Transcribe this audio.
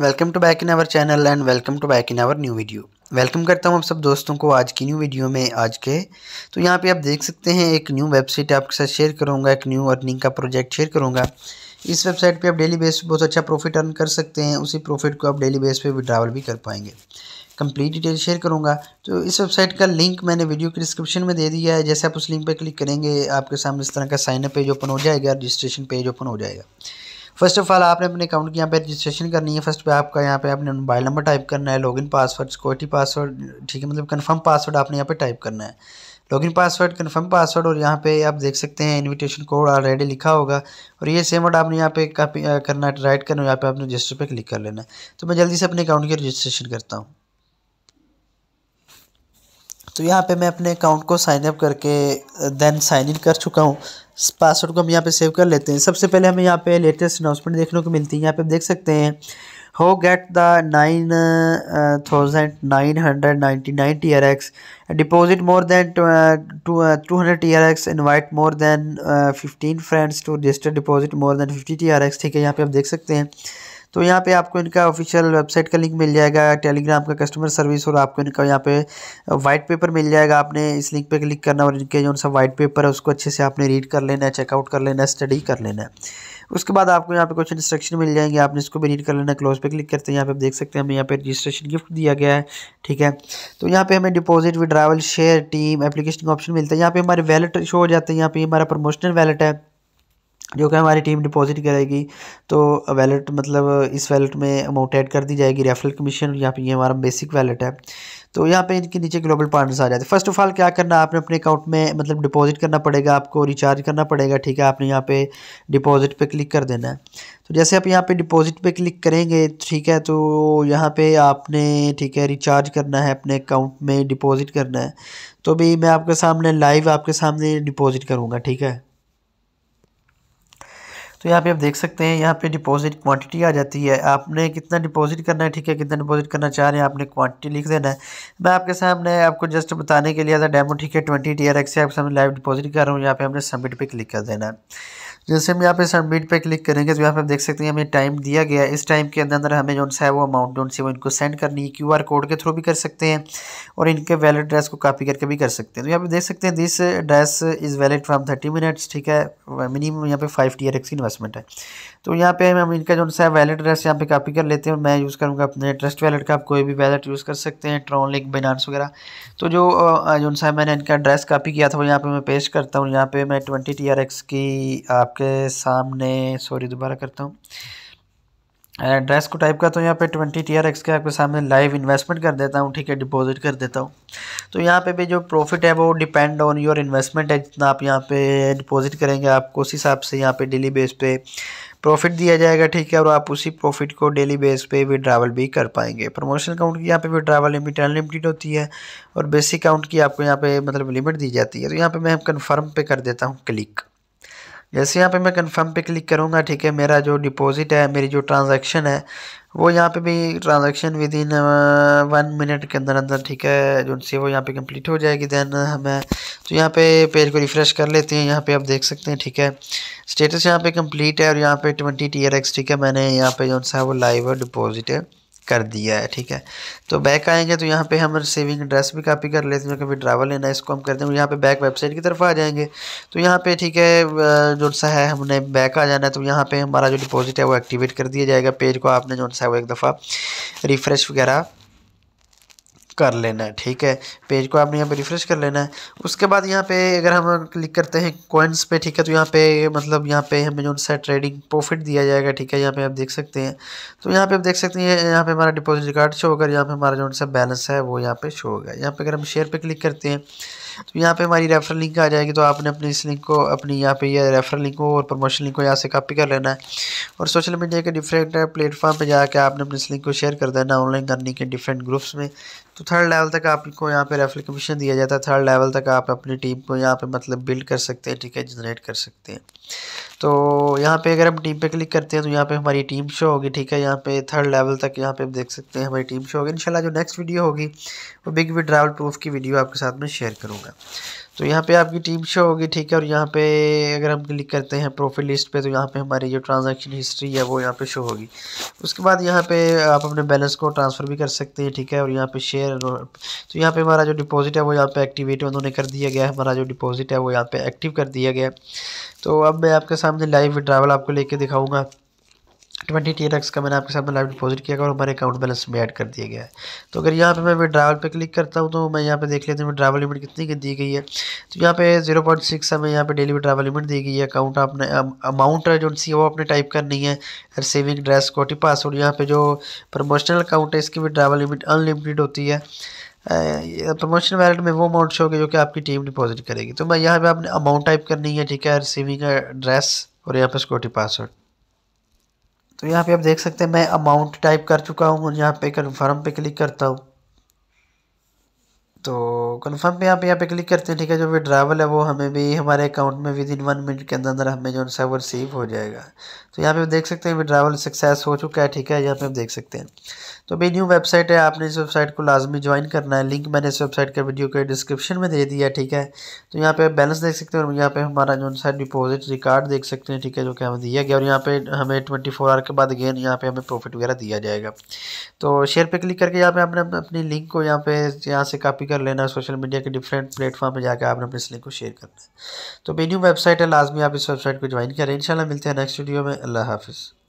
welcome to back in our channel and welcome to back in our new video welcome करता हूं आप सब दोस्तों को आज की न्यू वीडियो में आज के तो यहां पे आप देख सकते हैं एक न्यू वेबसाइट आपके साथ शेयर करूंगा एक न्यू अर्निंग का प्रोजेक्ट शेयर करूंगा इस वेबसाइट पे आप डेली बेस पर बहुत अच्छा प्रॉफिट अर्न कर सकते हैं उसी प्रॉफिट को आप डेली बेस पर विड्रावल भी कर पाएंगे कंप्लीट डिटेल शेयर करूंगा तो इस वेबसाइट का लिंक मैंने वीडियो के डिस्क्रिप्शन में दे दिया है जैसे आप उस लिंक पर क्लिक करेंगे आपके सामने इस तरह का साइनअप पेज ओपन हो जाएगा रजिस्ट्रेशन पेज ओपन हो जाएगा फर्स्ट ऑफ ऑल आपने अपने अकाउंट की यहाँ पे रजिस्ट्रेशन करनी है फर्स्ट पे आपका यहाँ पे आपने मोबाइल नंबर टाइप करना है लॉगिन पासवर्ड सिक्योरिटी पासवर्ड ठीक है मतलब कंफर्म पासवर्ड आपने यहाँ पे टाइप करना है लॉगिन पासवर्ड कंफर्म पासवर्ड और यहाँ पे आप देख सकते हैं इनविटेशन कोड ऑलरेडी लिखा होगा और ये सेम वर्ड आपने यहाँ पे कापी करना राइट करना यहाँ पे आपने रजिस्टर पे क्लिक कर लेना तो मैं जल्दी से अपने अकाउंट की रजिस्ट्रेशन करता हूँ तो यहाँ पे मैं अपने अकाउंट को साइन अप करके देन साइन इन कर चुका हूँ पासवर्ड को हम यहाँ पे सेव कर लेते हैं सबसे पहले हमें यहाँ पे लेटेस्ट अनाउंसमेंट देखने को मिलती है यहाँ पे देख सकते हैं हो get the nine thousand nine hundred ninety nine T R X deposit more than two hundred T R X invite more than fifteen friends to register deposit more than fifty T R X ठीक है यहाँ पे आप देख सकते हैं तो यहाँ पे आपको इनका ऑफिशियल वेबसाइट का लिंक मिल जाएगा टेलीग्राम का कस्टमर सर्विस और आपको इनका यहाँ पे वाइट पेपर मिल जाएगा आपने इस लिंक पे क्लिक करना और इनके जो सा वाइट पेपर है उसको अच्छे से आपने रीड कर लेना है चेकआउट कर लेना है स्टडी कर लेना है उसके बाद आपको यहाँ पे कुछ इंस्ट्रक्शन मिल जाएंगे आपने इसको भी रीड कर लेना क्लोज पे क्लिक करते हैं यहाँ पे आप देख सकते हैं हमें यहाँ पे रजिस्ट्रेशन गिफ्ट दिया गया है ठीक है तो यहाँ पे हमें deposit withdrawal share team application का ऑप्शन मिलता है यहाँ पे हमारे वैलेट शो हो जाते हैं यहाँ पे हमारा प्रमोशनल वैलेट है जो कि हमारी टीम डिपॉजिट करेगी तो वैलेट मतलब इस वैलेट में अमाउंट ऐड कर दी जाएगी रेफरल कमीशन यहाँ पे ये हमारा बेसिक वैलेट है तो यहाँ पे इनके नीचे ग्लोबल पार्टनर्स आ जाते हैं फर्स्ट ऑफ ऑल क्या करना आपने अपने अकाउंट में मतलब डिपॉजिट करना पड़ेगा आपको रिचार्ज करना पड़ेगा ठीक है आपने यहाँ पे डिपॉजिट पे क्लिक कर देना है तो जैसे आप यहाँ पे डिपॉजिट पे क्लिक करेंगे ठीक है तो यहाँ पे आपने ठीक है रिचार्ज करना है अपने अकाउंट में डिपॉजिट करना है तो भी मैं आपके सामने लाइव आपके सामने डिपॉजिट करूँगा ठीक है तो यहाँ पे आप देख सकते हैं यहाँ पे डिपॉजिट क्वांटिटी आ जाती है आपने कितना डिपॉजिट करना है ठीक है कितना डिपॉजिट करना चाह रहे हैं आपने क्वांटिटी लिख देना है मैं आपके सामने आपको जस्ट बताने के लिए था डेमो ठीक है ट्वेंटी टी आर एक्स से आपके सामने लाइव डिपॉजिट कर रहा हूँ यहाँ पे हमने सबमिट पे क्लिक कर देना है जैसे हम यहाँ पे सबमिट पे क्लिक करेंगे तो यहाँ पे आप देख सकते हैं हमें टाइम दिया गया है इस टाइम के अंदर अंदर हमें जो है वो अमाउंट जो है वो इनको सेंड करनी है क्यू कोड के थ्रू भी कर सकते हैं और इनके वैलिड ड्रेस को कॉपी करके भी कर सकते हैं तो यहाँ पे देख सकते हैं this address is valid from thirty minutes ठीक है मिनिमम यहाँ पे फाइव टी की इन्वेस्टमेंट है तो यहाँ पे हम इनका जो है वैलिड ड्रेस यहाँ पे कापी कर लेते हैं मैं यूज़ करूँगा अपने ट्रस्ट वैलेट का आप कोई भी वैलेट यूज़ कर सकते हैं ट्रॉन लिंक बिनानस वगैरह तो जो जो मैंने इनका ड्रेस कापी किया था वो यहाँ पर मैं पेश करता हूँ यहाँ पर मैं ट्वेंटी टी की आप आपके सामने सॉरी दोबारा करता हूँ एड्रेस को टाइप का तो यहाँ पे ट्वेंटी टी आर एक्स के आपके सामने लाइव इन्वेस्टमेंट कर देता हूँ ठीक है डिपॉजिट कर देता हूँ तो यहाँ पे भी जो प्रॉफिट है वो डिपेंड ऑन योर इन्वेस्टमेंट है जितना आप यहाँ पे डिपॉजिट करेंगे आपको उस हिसाब से यहाँ पे डेली बेस पे प्रॉफिट दिया जाएगा ठीक है और आप उसी प्रॉफिट को डेली बेस पे विड्रावल भी कर पाएंगे प्रमोशन अकाउंट की यहाँ पे विड्रावल लिमिट अनलिमिटेड होती है और बेसिक अकाउंट की आपको यहाँ पे मतलब लिमिट दी जाती है तो यहाँ पे मैं कंफर्म पे कर देता हूँ क्लिक जैसे यहाँ पे मैं कंफर्म पे क्लिक करूँगा ठीक है मेरा जो डिपॉजिट है मेरी जो ट्रांजैक्शन है वो यहाँ पे भी transaction within one minute के अंदर अंदर ठीक है जो से वो यहाँ पे कंप्लीट हो जाएगी देन हमें तो यहाँ पे पेज को रिफ़्रेश कर लेते हैं यहाँ पे आप देख सकते हैं ठीक है स्टेटस यहाँ पे कंप्लीट है और यहाँ पे ट्वेंटी टी ठीक है मैंने यहाँ पे जो सा वो लाइव डिपॉजिट है कर दिया है ठीक है तो बैक आएंगे तो यहाँ पे हम सेविंग एड्रेस भी कॉपी कर लेते हैं कभी ड्रावल लेना है इसको हम कर देंगे यहाँ पे बैक वेबसाइट की तरफ आ जाएंगे तो यहाँ पे ठीक है जो सा है हमने बैक आ जाना है तो यहाँ पे हमारा जो डिपॉजिट है वो एक्टिवेट कर दिया जाएगा पेज को आपने जो सा है वो एक दफ़ा रिफ़्रेश वगैरह कर लेना है ठीक है पेज को आपने यहाँ पे रिफ़्रेश कर लेना है उसके बाद यहाँ पे अगर हम क्लिक करते हैं कॉइन्स पे ठीक है तो यहाँ पे मतलब यहाँ पे हमें जो सा ट्रेडिंग प्रॉफिट दिया जाएगा ठीक है यहाँ पे आप देख सकते हैं तो यहाँ पे आप देख सकते हैं यहाँ पे हमारा डिपॉजिट कार्ड शो होगा यहाँ पे हमारा जो सा बैलेंस है वो यहाँ पे शो होगा यहाँ पे अगर हम शेयर पर क्लिक करते हैं तो यहाँ पे हमारी रेफरल लिंक आ जाएगी तो आपने अपनी इस लिंक को अपनी यहाँ पे ये रेफरल लिंक को और प्रमोशन लिंक को यहाँ से कॉपी कर लेना है और सोशल मीडिया के डिफरेंट प्लेटफॉर्म uh, पे जाकर आपने अपनी इस लिंक को शेयर कर देना ऑनलाइन करने के डिफरेंट ग्रुप्स में तो थर्ड लेवल तक आपको यहाँ पर रेफरल कमीशन दिया जाता है थर्ड लेवल तक आप अपनी टीम को यहाँ पर मतलब बिल्ड कर सकते हैं ठीक है जनरेट कर सकते हैं तो यहाँ पे अगर हम टीम पे क्लिक करते हैं तो यहाँ पे हमारी टीम शो होगी ठीक है यहाँ पे थर्ड लेवल तक यहाँ पे हम देख सकते हैं हमारी टीम शो होगी इंशाल्लाह जो नेक्स्ट वीडियो होगी वो बिग विड्रावल प्रूफ की वीडियो आपके साथ में शेयर करूँगा तो यहाँ पे आपकी टीम शो होगी ठीक है और यहाँ पे अगर हम क्लिक करते हैं प्रोफिट लिस्ट पे तो यहाँ पे हमारी जो ट्रांजैक्शन हिस्ट्री है वो यहाँ पे शो होगी उसके बाद यहाँ पे आप अपने बैलेंस को ट्रांसफ़र भी कर सकते हैं ठीक है और यहाँ पे शेयर तो यहाँ पे हमारा जो डिपॉजिट है वो यहाँ पे एक्टिवेट उन्होंने कर दिया गया है हमारा जो डिपॉजिट है वो यहाँ पर एक्टिव कर दिया गया तो अब मैं आपके सामने लाइव विड्रावल आपको कर दिखाऊँगा ट्वेंटी टी एन का मैंने आपके सामने लाइव डिपॉजिट किया और हमारे अकाउंट बैलेंस में ऐड कर दिया गया है तो अगर यहाँ पे मैं विड्रावल पे क्लिक करता हूँ तो मैं यहाँ पे देख लेते हैं विड्रावल लिमिट कितनी की दी गई है तो यहाँ पे जीरो पॉइंट सिक्स हमें यहाँ पे डेली विड्रावल लिमिट दी गई है अकाउंट आपने अमाउंट जो सी वो आपने टाइप करनी है सेविंग ड्रेस कोटी पासवर्ड यहाँ पर जो प्रमोशनल अकाउंट है इसकी विड्रावल लिमिट अनलिमिटेड होती है प्रमोशन वैलेट में वो अमाउंट शो होगी जो कि आपकी टीम डिपॉजिट करेगी तो मैं यहाँ पे आपने अमाउंट टाइप करनी है ठीक है रिसीविंग एड्रेस और यहाँ पे सिक्योरिटी पासवर्ड तो यहाँ पे आप देख सकते हैं मैं अमाउंट टाइप कर चुका हूँ और यहाँ पे कन्फर्म पे क्लिक करता हूँ तो कन्फर्म पे आप यहाँ पे क्लिक करते हैं ठीक है जो ड्राइवल है वो हमें भी हमारे अकाउंट में विद इन वन मिनट के अंदर अंदर हमें जो है वो रिसीव हो जाएगा तो यहाँ पे आप देख सकते हैं ड्राइवल सक्सेस हो चुका है ठीक है यहाँ पे आप देख सकते हैं तो मेरी न्यू वेबसाइट है आपने इस वेबसाइट को लाजमी ज्वाइन करना है लिंक मैंने इस वेबसाइट का वीडियो के डिस्क्रिप्शन में दे दिया है ठीक है तो यहाँ पे बैलेंस देख सकते हैं और यहाँ पे हमारा जो सा डिपॉजिट रिकार्ड देख सकते हैं ठीक है जो कि हमें दिया गया और यहाँ पे हमें ट्वेंटी फोर आवर के बाद अगेन यहाँ पे हमें प्रॉफिट वगैरह दिया जाएगा तो शेयर पर क्लिक करके यहाँ पे आपने अपनी लिंक को यहाँ पे यहाँ से कापी कर लेना है सोशल मीडिया के डिफरेंट प्लेटफॉर्म पर जाकर आपने अपने इस लिंक को शेयर करना है तो मेरी न्यू वेबसाइट है लाजमी आप इस वेबसाइट को ज्वाइन करें इन मिलते हैं नेक्स्ट वीडियो में अल्लाह हाफिज़